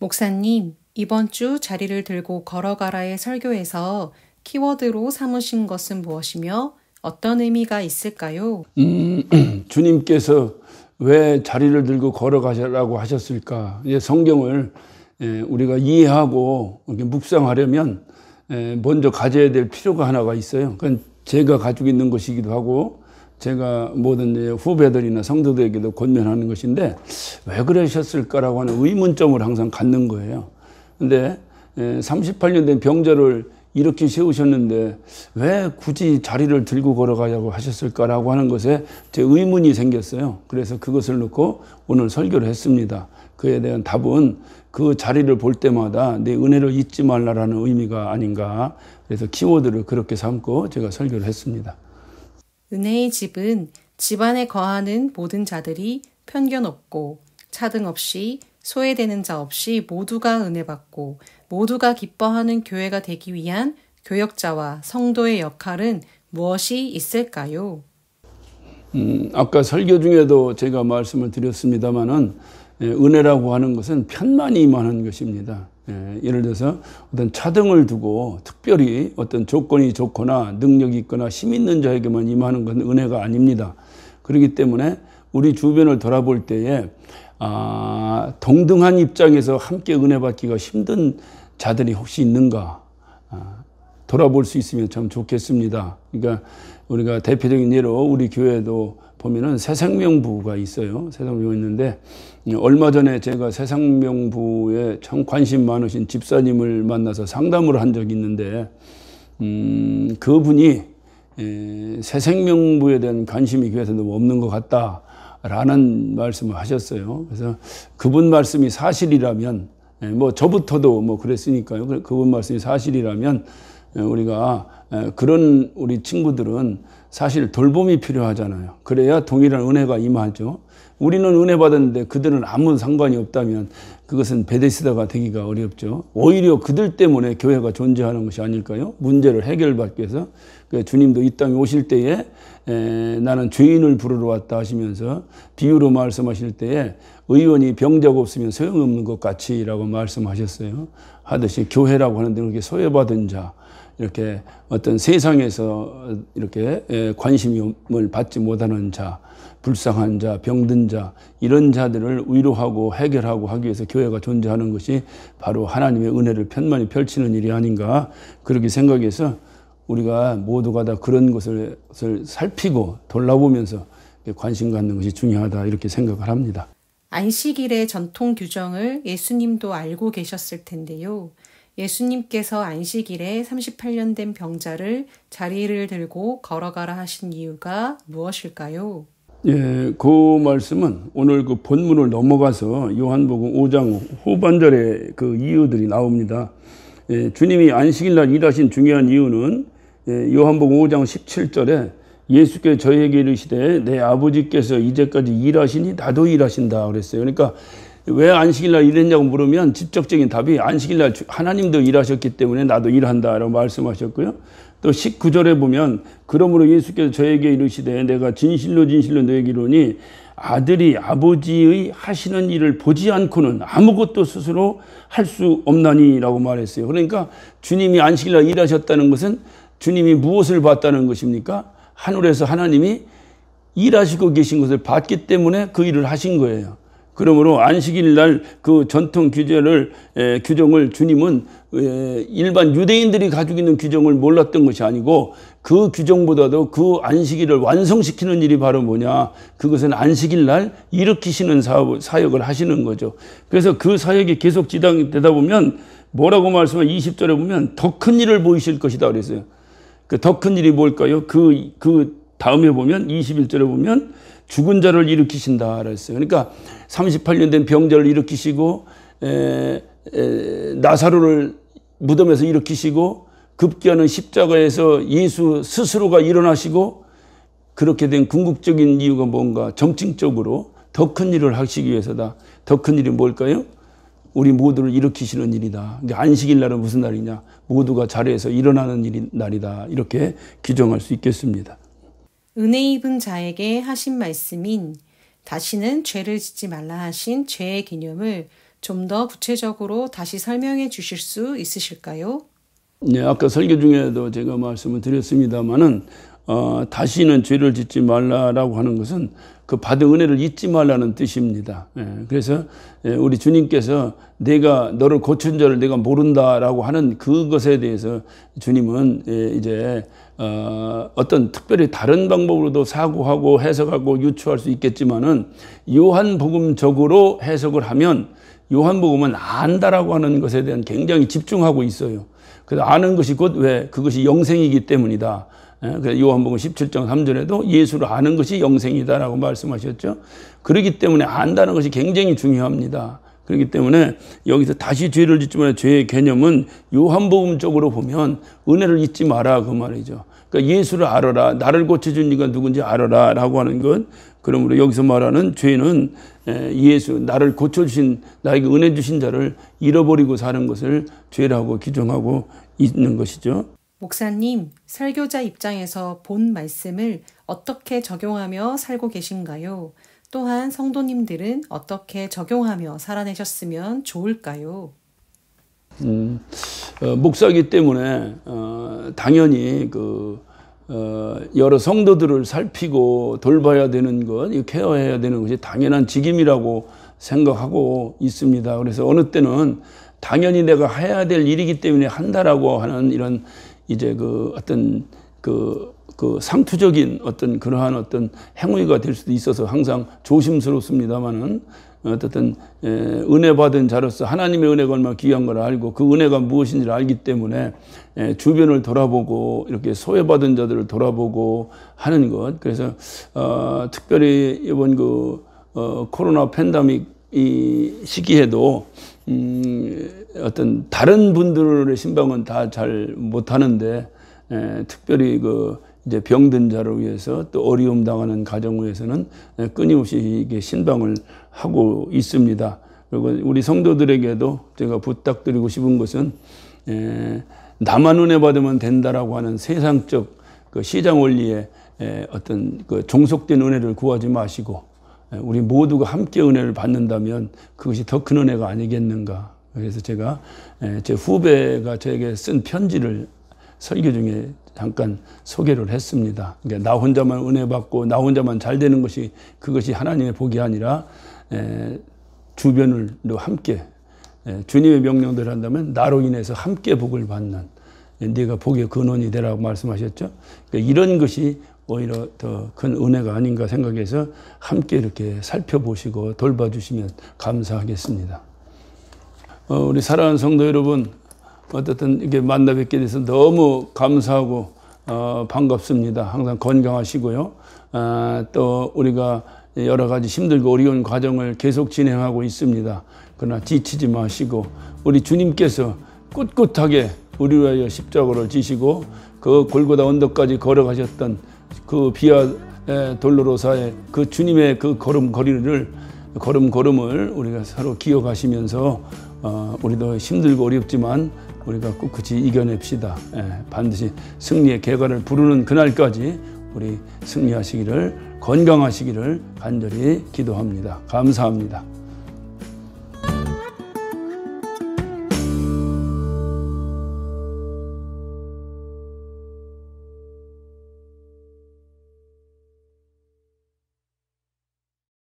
목사님, 이번 주 자리를 들고 걸어가라의 설교에서 키워드로 삼으신 것은 무엇이며 어떤 의미가 있을까요? 음, 주님께서 왜 자리를 들고 걸어가시라고 하셨을까? 예, 성경을 예, 우리가 이해하고 묵상하려면 예, 먼저 가져야 될 필요가 하나가 있어요. 그건 제가 가지고 있는 것이기도 하고 제가 모든 후배들이나 성도들에게도 권면하는 것인데 왜 그러셨을까라고 하는 의문점을 항상 갖는 거예요. 근데 38년 예, 된 병자를 이렇게 세우셨는데 왜 굳이 자리를 들고 걸어가려고 하셨을까라고 하는 것에 제 의문이 생겼어요. 그래서 그것을 놓고 오늘 설교를 했습니다. 그에 대한 답은 그 자리를 볼 때마다 내 은혜를 잊지 말라라는 의미가 아닌가. 그래서 키워드를 그렇게 삼고 제가 설교를 했습니다. 은혜의 집은 집안에 거하는 모든 자들이 편견 없고 차등 없이 소외되는 자 없이 모두가 은혜받고 모두가 기뻐하는 교회가 되기 위한 교역자와 성도의 역할은 무엇이 있을까요? 음, 아까 설교 중에도 제가 말씀을 드렸습니다마는 예, 은혜라고 하는 것은 편만이 많은 것입니다. 예, 를 들어서 어떤 차등을 두고 특별히 어떤 조건이 좋거나 능력이 있거나 힘 있는 자에게만 임하는 건 은혜가 아닙니다. 그렇기 때문에 우리 주변을 돌아볼 때에 아, 동등한 입장에서 함께 은혜 받기가 힘든 자들이 혹시 있는가 아, 돌아볼 수 있으면 참 좋겠습니다. 그러니까 우리가 대표적인 예로 우리 교회도 보면은 새생명부가 있어요. 새생명부 있는데 얼마 전에 제가 새생명부에 참 관심 많으신 집사님을 만나서 상담을 한 적이 있는데 음, 그분이 새생명부에 대한 관심이 그래서 너무 없는 것 같다라는 말씀을 하셨어요. 그래서 그분 말씀이 사실이라면 에, 예, 뭐 저부터도 뭐 그랬으니까요. 그, 그분 말씀이 사실이라면 에, 우리가 그런 우리 친구들은 사실 돌봄이 필요하잖아요. 그래야 동일한 은혜가 임하죠. 우리는 은혜 받았는데 그들은 아무 상관이 없다면 그것은 베데스다가 되기가 어렵죠. 오히려 그들 때문에 교회가 존재하는 것이 아닐까요? 문제를 해결받기 위해서 그 주님도 이 땅에 오실 때에 나는 죄인을 부르러 왔다 하시면서 비유로 말씀하실 때에 의원이 병자가 없으면 소용없는 것 같이라고 말씀하셨어요. 하듯이 교회라고 하는데 그렇게 소외받은 자, 이렇게 어떤 세상에서 이렇게 관심을 받지 못하는 자, 불쌍한 자, 병든 자, 이런 자들을 위로하고 해결하고 하기 위해서 교회가 존재하는 것이 바로 하나님의 은혜를 편만히 펼치는 일이 아닌가 그렇게 생각해서 우리가 모두가 다 그런 것을 살피고 돌아보면서 관심 갖는 것이 중요하다 이렇게 생각을 합니다. 안식일의 전통 규정을 예수님도 알고 계셨을 텐데요. 예수님께서 안식일에 38년 된 병자를 자리를 들고 걸어가라 하신 이유가 무엇일까요? 예, 그 말씀은 오늘 그 본문을 넘어가서 요한복음 5장 후반절에 그 이유들이 나옵니다. 예, 주님이 안식일 날 일하신 중요한 이유는 예, 요한복음 5장 17절에 예수께 저에게 이르시되 내 아버지께서 이제까지 일하시니 나도 일하신다 그랬어요. 그러니까 왜 안식일날 일했냐고 물으면 직접적인 답이 안식일날 하나님도 일하셨기 때문에 나도 일한다라고 말씀하셨고요. 또 19절에 보면 그러므로 예수께서 저에게 이르시되 내가 진실로 진실로 너에게 이르니 아들이 아버지의 하시는 일을 보지 않고는 아무것도 스스로 할 수 없나니라고 말했어요. 그러니까 주님이 안식일날 일하셨다는 것은 주님이 무엇을 봤다는 것입니까? 하늘에서 하나님이 일하시고 계신 것을 봤기 때문에 그 일을 하신 거예요. 그러므로 안식일 날 그 전통 규제를 에, 규정을 주님은 에, 일반 유대인들이 가지고 있는 규정을 몰랐던 것이 아니고 그 규정보다도 그 안식일을 완성시키는 일이 바로 뭐냐 그것은 안식일 날 일으키시는 사업, 사역을 하시는 거죠. 그래서 그 사역이 계속 지당되다 보면 뭐라고 말씀하면 20절에 보면 더 큰 일을 보이실 것이다 그랬어요. 그 더 큰 일이 뭘까요? 그그 그 다음에 보면 21절에 보면 죽은 자를 일으키신다 그랬어요. 그러니까 38년 된 병자를 일으키시고 에, 에, 나사로를 무덤에서 일으키시고 급기야는 십자가에서 예수 스스로가 일어나시고 그렇게 된 궁극적인 이유가 뭔가 정칭적으로 더 큰 일을 하시기 위해서다. 더 큰 일이 뭘까요? 우리 모두를 일으키시는 일이다. 그러니까 안식일 날은 무슨 날이냐? 모두가 자리에서 일어나는 일이 날이다. 이렇게 규정할 수 있겠습니다. 은혜 입은 자에게 하신 말씀인 다시는 죄를 짓지 말라 하신 죄의 개념을 좀 더 구체적으로 다시 설명해 주실 수 있으실까요? 네, 아까 설교 중에도 제가 말씀을 드렸습니다만은 어, 다시는 죄를 짓지 말라라고 하는 것은 그 받은 은혜를 잊지 말라는 뜻입니다. 예, 그래서 예, 우리 주님께서 내가 너를 고친 자 내가 모른다라고 하는 그것에 대해서 주님은 예, 이제 어, 어떤 특별히 다른 방법으로도 사고하고 해석하고 유추할 수 있겠지만은 요한복음적으로 해석을 하면 요한복음은 안다라고 하는 것에 대한 굉장히 집중하고 있어요. 그래서 아는 것이 곧 왜 그것이 영생이기 때문이다. 예, 그래서 요한복음 17장 3절에도 예수를 아는 것이 영생이다라고 말씀하셨죠. 그러기 때문에 안다는 것이 굉장히 중요합니다. 그렇기 때문에 여기서 다시 죄를 짓지 말라 죄의 개념은 요한복음 쪽으로 보면 은혜를 잊지 마라 그 말이죠. 그러니까 예수를 알아라. 나를 고쳐준 이가 누군지 알아라. 라고 하는 건 그러므로 여기서 말하는 죄는 예수, 나를 고쳐주신, 나에게 은혜 주신 자를 잃어버리고 사는 것을 죄라고 규정하고 있는 것이죠. 목사님, 설교자 입장에서 본 말씀을 어떻게 적용하며 살고 계신가요? 또한 성도님들은 어떻게 적용하며 살아내셨으면 좋을까요? 음, 어, 목사기 때문에 어, 당연히 그 어, 여러 성도들을 살피고 돌봐야 되는 것, 케어해야 되는 것이 당연한 직임이라고 생각하고 있습니다. 그래서 어느 때는 당연히 내가 해야 될 일이기 때문에 한다라고 하는 이런 이제 그 어떤 그, 그 상투적인 어떤 그러한 어떤 행위가 될 수도 있어서 항상 조심스럽습니다만은 어쨌든 은혜 받은 자로서 하나님의 은혜가 얼마나 귀한 걸 알고 그 은혜가 무엇인지를 알기 때문에 주변을 돌아보고 이렇게 소외받은 자들을 돌아보고 하는 것 그래서 어, 특별히 이번 그 어, 코로나 팬데믹 이 시기에도 음, 어떤 다른 분들의 신방은 다 잘 못하는데 특별히 그 이제 병든 자를 위해서 또 어려움 당하는 가정 위해서는 끊임없이 이게 신방을 하고 있습니다. 그리고 우리 성도들에게도 제가 부탁드리고 싶은 것은 예, 나만 은혜 받으면 된다라고 하는 세상적 그 시장 원리에 예, 어떤 그 종속된 은혜를 구하지 마시고 예, 우리 모두가 함께 은혜를 받는다면 그것이 더 큰 은혜가 아니겠는가. 그래서 제가 제 후배가 저에게 쓴 편지를 설교 중에 잠깐 소개를 했습니다. 그러니까 나 혼자만 은혜 받고 나 혼자만 잘 되는 것이 그것이 하나님의 복이 아니라 주변을 함께 주님의 명령대로 한다면 나로 인해서 함께 복을 받는 네가 복의 근원이 되라고 말씀하셨죠. 그러니까 이런 것이 오히려 더 큰 은혜가 아닌가 생각해서 함께 이렇게 살펴보시고 돌봐주시면 감사하겠습니다. 어, 우리 사랑하는 성도 여러분, 어쨌든 이게 렇 만나 뵙게 돼서 너무 감사하고 어, 반갑습니다. 항상 건강하시고요. 아, 또 우리가 여러 가지 힘들고 어려운 과정을 계속 진행하고 있습니다. 그러나 지치지 마시고 우리 주님께서 꿋꿋하게 우리 위하여 십자가를 지시고 그 골고다 언덕까지 걸어가셨던 그 비아 돌로로사의 그 주님의 그 걸음걸이를 걸음걸음을 우리가 서로 기억하시면서 어, 우리도 힘들고 어렵지만 우리가 꿋꿋이 이겨냅시다. 예, 반드시 승리의 개관을 부르는 그날까지 우리 승리하시기를 건강하시기를 간절히 기도합니다. 감사합니다.